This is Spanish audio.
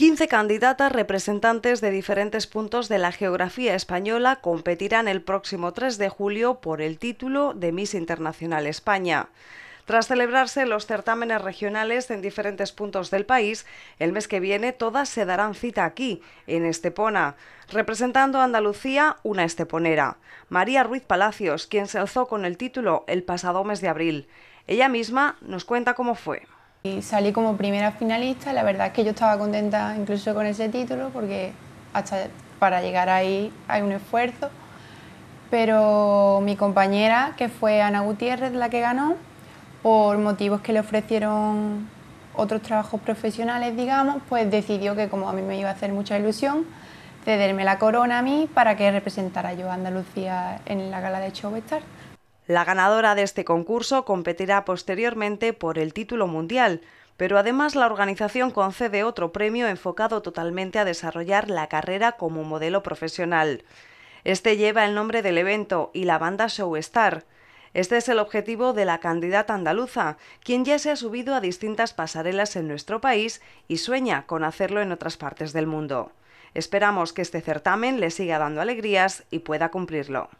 15 candidatas representantes de diferentes puntos de la geografía española competirán el próximo 3 de julio por el título de Miss Internacional España. Tras celebrarse los certámenes regionales en diferentes puntos del país, el mes que viene todas se darán cita aquí, en Estepona, representando a Andalucía una esteponera, María Ruiz Palacios, quien se alzó con el título el pasado mes de abril. Ella misma nos cuenta cómo fue salí como primera finalista, la verdad es que yo estaba contenta incluso con ese título porque hasta para llegar ahí hay un esfuerzo, pero mi compañera, que fue Ana Gutiérrez la que ganó, por motivos que le ofrecieron otros trabajos profesionales, digamos, pues decidió que como a mí me iba a hacer mucha ilusión, cederme la corona a mí para que representara yo a Andalucía en la gala de Showbestar. La ganadora de este concurso competirá posteriormente por el título mundial, pero además la organización concede otro premio enfocado totalmente a desarrollar la carrera como modelo profesional. Este lleva el nombre del evento y la banda Showstar. Este es el objetivo de la candidata andaluza, quien ya se ha subido a distintas pasarelas en nuestro país y sueña con hacerlo en otras partes del mundo. Esperamos que este certamen le siga dando alegrías y pueda cumplirlo.